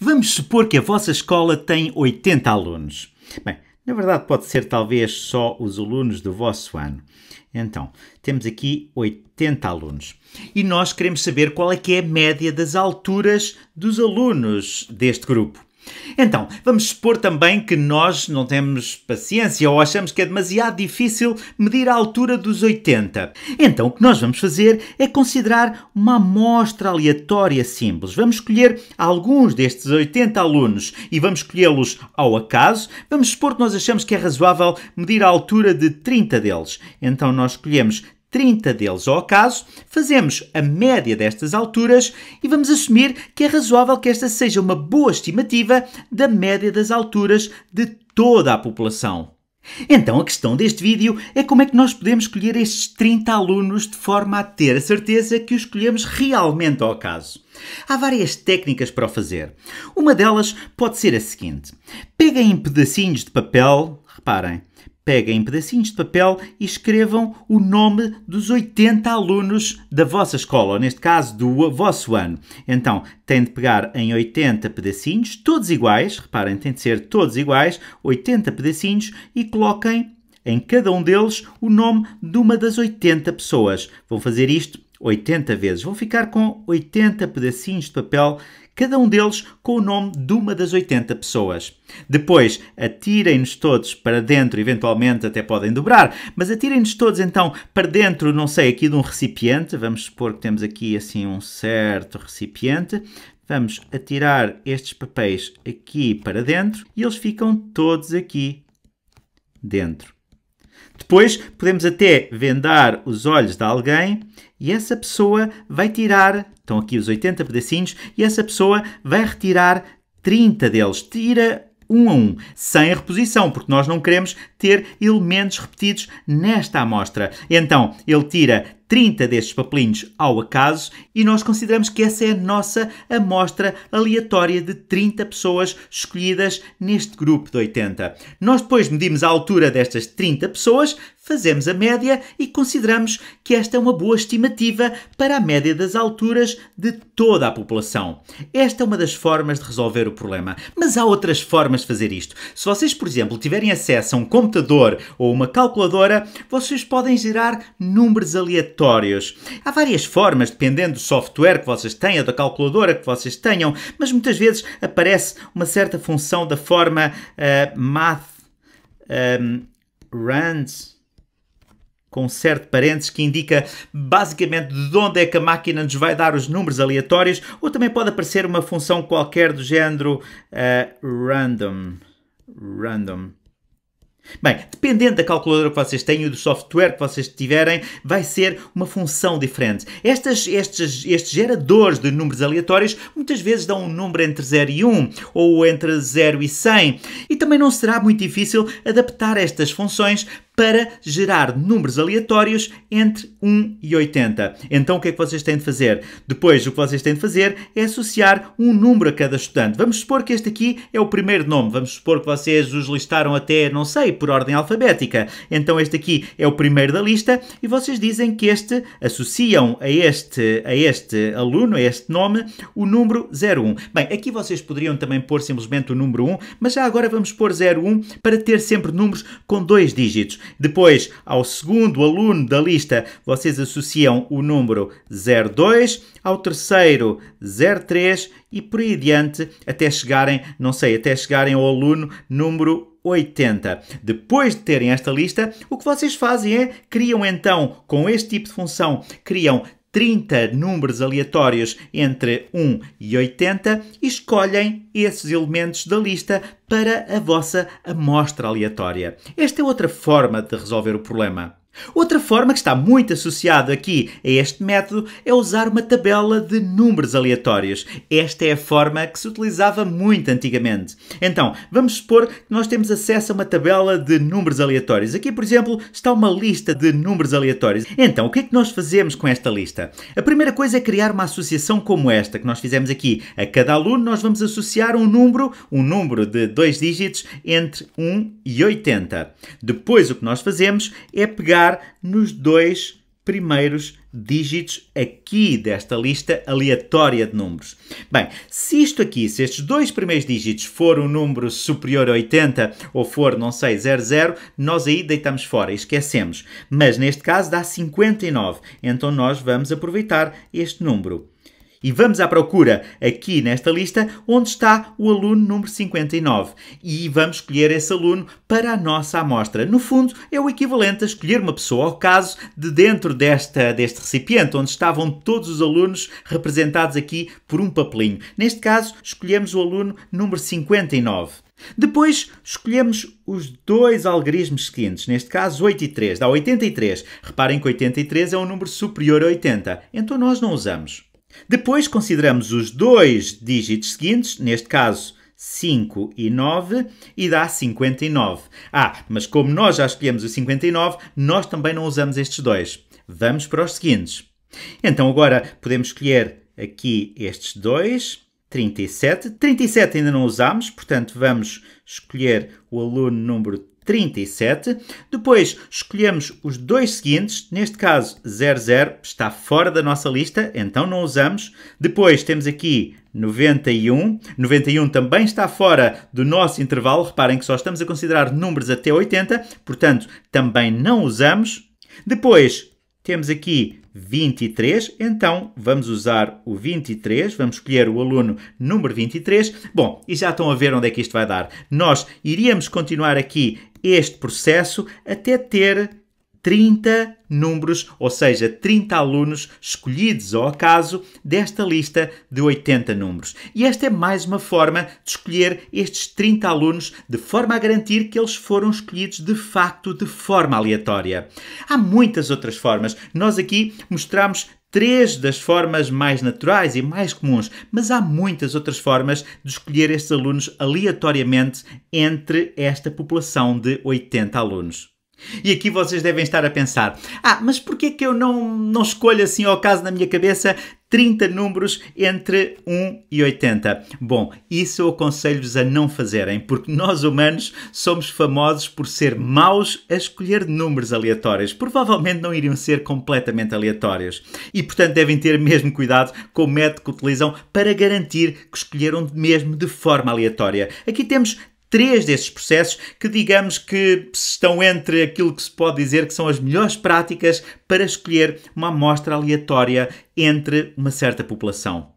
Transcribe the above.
Vamos supor que a vossa escola tem 80 alunos. Bem, na verdade, pode ser talvez só os alunos do vosso ano. Então, temos aqui 80 alunos e nós queremos saber qual é que é a média das alturas dos alunos deste grupo. Então, vamos supor também que nós não temos paciência ou achamos que é demasiado difícil medir a altura dos 80. Então, o que nós vamos fazer é considerar uma amostra aleatória simples. Vamos escolher alguns destes 80 alunos e vamos escolhê-los ao acaso. Vamos supor que nós achamos que é razoável medir a altura de 30 deles. Então, nós escolhemos 30 deles ao acaso, fazemos a média destas alturas e vamos assumir que é razoável que esta seja uma boa estimativa da média das alturas de toda a população. Então a questão deste vídeo é como é que nós podemos escolher estes 30 alunos de forma a ter a certeza que os escolhemos realmente ao acaso. Há várias técnicas para o fazer. Uma delas pode ser a seguinte: peguem em pedacinhos de papel, reparem, Peguem pedacinhos de papel e escrevam o nome dos 80 alunos da vossa escola, ou neste caso do vosso ano. Então, têm de pegar em 80 pedacinhos, todos iguais, reparem, têm de ser todos iguais, 80 pedacinhos, e coloquem em cada um deles o nome de uma das 80 pessoas. Vão fazer isto 80 vezes. Vão ficar com 80 pedacinhos de papel, cada um deles com o nome de uma das 80 pessoas. Depois, atirem-nos todos para dentro, eventualmente até podem dobrar, mas atirem-nos todos então para dentro, não sei, aqui de um recipiente. Vamos supor que temos aqui assim um certo recipiente. Vamos atirar estes papéis aqui para dentro e eles ficam todos aqui dentro. Depois podemos até vendar os olhos de alguém e essa pessoa vai tirar, estão aqui os 80 pedacinhos, e essa pessoa vai retirar 30 deles. Tira um a um, sem reposição, porque nós não queremos ter elementos repetidos nesta amostra. Então, ele tira 30 destes papelinhos ao acaso e nós consideramos que essa é a nossa amostra aleatória de 30 pessoas escolhidas neste grupo de 80. Nós depois medimos a altura destas 30 pessoas, fazemos a média e consideramos que esta é uma boa estimativa para a média das alturas de toda a população. Esta é uma das formas de resolver o problema, mas há outras formas de fazer isto. Se vocês, por exemplo, tiverem acesso a um computador ou uma calculadora, vocês podem gerar números aleatórios relatórios. Há várias formas, dependendo do software que vocês tenham, da calculadora que vocês tenham, mas muitas vezes aparece uma certa função da forma uh, math um, ehm, runs com certo parênteses que indica basicamente de onde é que a máquina nos vai dar os números aleatórios, ou também pode aparecer uma função qualquer do género uh, random. Random. Bem, dependendo da calculadora que vocês têm e do software que vocês tiverem, vai ser uma função diferente. Estas, estes, estes geradores de números aleatórios muitas vezes dão um número entre 0 e 1 ou entre 0 e 100 e também não será muito difícil adaptar estas funções para gerar números aleatórios entre 1 e 80. Então o que é que vocês têm de fazer? Depois o que vocês têm de fazer é associar um número a cada estudante. Vamos supor que este aqui é o primeiro nome. Vamos supor que vocês os listaram até, não sei, por ordem alfabética. Então este aqui é o primeiro da lista e vocês dizem que este associam a este a este aluno, a este nome, o número 01. Bem, aqui vocês poderiam também pôr simplesmente o número 1, mas já agora vamos pôr 01 para ter sempre números com dois dígitos. Depois, ao segundo aluno da lista, vocês associam o número 02, ao terceiro 03 e por aí adiante até chegarem, não sei, até chegarem ao aluno número 80. Depois de terem esta lista, o que vocês fazem é criam então, com este tipo de função, criam 30 números aleatórios entre 1 e 80 e escolhem esses elementos da lista para a vossa amostra aleatória. Esta é outra forma de resolver o problema. Outra forma que está muito associada aqui a este método é usar uma tabela de números aleatórios. Esta é a forma que se utilizava muito antigamente. Então, vamos supor que nós temos acesso a uma tabela de números aleatórios. Aqui, por exemplo, está uma lista de números aleatórios. Então, o que é que nós fazemos com esta lista? A primeira coisa é criar uma associação como esta que nós fizemos aqui. A cada aluno nós vamos associar um número, um número de dois dígitos entre 1 e 80. Depois o que nós fazemos é pegar nos dois primeiros dígitos aqui desta lista aleatória de números. Bem, se isto aqui, se estes dois primeiros dígitos for um número superior a 80 ou for, não sei, 00, nós aí deitamos fora, esquecemos. Mas neste caso dá 59, então nós vamos aproveitar este número. E vamos à procura aqui nesta lista onde está o aluno número 59 e vamos escolher esse aluno para a nossa amostra. No fundo, é o equivalente a escolher uma pessoa ao caso de dentro desta, deste recipiente onde estavam todos os alunos representados aqui por um papelinho. Neste caso, escolhemos o aluno número 59. Depois escolhemos os dois algarismos seguintes, neste caso 8 e 3, dá 83. Reparem que 83 é um número superior a 80, então nós não usamos. Depois consideramos os dois dígitos seguintes, neste caso 5 e 9, e dá 59. Ah, mas como nós já escolhemos o 59, nós também não usamos estes dois. Vamos para os seguintes. Então agora podemos escolher aqui estes dois, 37. 37 ainda não usamos, portanto vamos escolher o aluno número 37. Depois escolhemos os dois seguintes, neste caso 00 está fora da nossa lista, então não usamos. Depois temos aqui 91. 91 também está fora do nosso intervalo, reparem que só estamos a considerar números até 80, portanto também não usamos. Depois temos aqui 23, então vamos usar o 23, vamos escolher o aluno número 23. Bom, e já estão a ver onde é que isto vai dar. Nós iríamos continuar aqui este processo até ter 30 números, ou seja, 30 alunos escolhidos ao acaso desta lista de 80 números. E esta é mais uma forma de escolher estes 30 alunos de forma a garantir que eles foram escolhidos de facto de forma aleatória. Há muitas outras formas. Nós aqui mostramos três das formas mais naturais e mais comuns, mas há muitas outras formas de escolher estes alunos aleatoriamente entre esta população de 80 alunos. E aqui vocês devem estar a pensar: ah, mas porquê que eu não, não escolho assim ao caso na minha cabeça 30 números entre 1 e 80? Bom, isso eu aconselho-vos a não fazerem, porque nós humanos somos famosos por ser maus a escolher números aleatórios. Provavelmente não iriam ser completamente aleatórios. E portanto devem ter mesmo cuidado com o método que utilizam para garantir que escolheram mesmo de forma aleatória. Aqui temos três desses processos que digamos que estão entre aquilo que se pode dizer que são as melhores práticas para escolher uma amostra aleatória entre uma certa população.